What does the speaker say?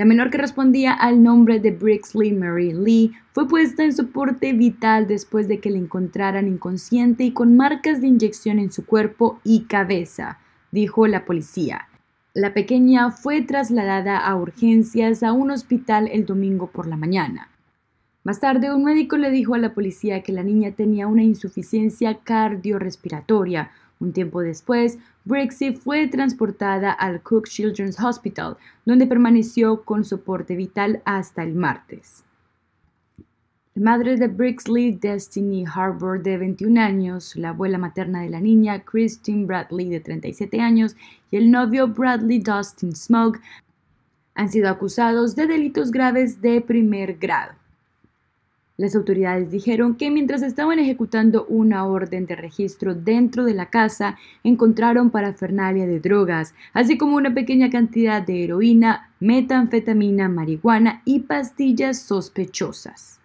La menor que respondía al nombre de Brixley Mary Lee fue puesta en soporte vital después de que la encontraran inconsciente y con marcas de inyección en su cuerpo y cabeza, dijo la policía. La pequeña fue trasladada a urgencias a un hospital el domingo por la mañana. Más tarde, un médico le dijo a la policía que la niña tenía una insuficiencia cardiorrespiratoria, un tiempo después, Brixie fue transportada al Cook Children's Hospital, donde permaneció con soporte vital hasta el martes. La madre de Brixley, Destiny Harbour, de 21 años, la abuela materna de la niña, Christine Bradley, de 37 años, y el novio Bradley Dustin Smoke han sido acusados de delitos graves de primer grado. Las autoridades dijeron que mientras estaban ejecutando una orden de registro dentro de la casa, encontraron parafernalia de drogas, así como una pequeña cantidad de heroína, metanfetamina, marihuana y pastillas sospechosas.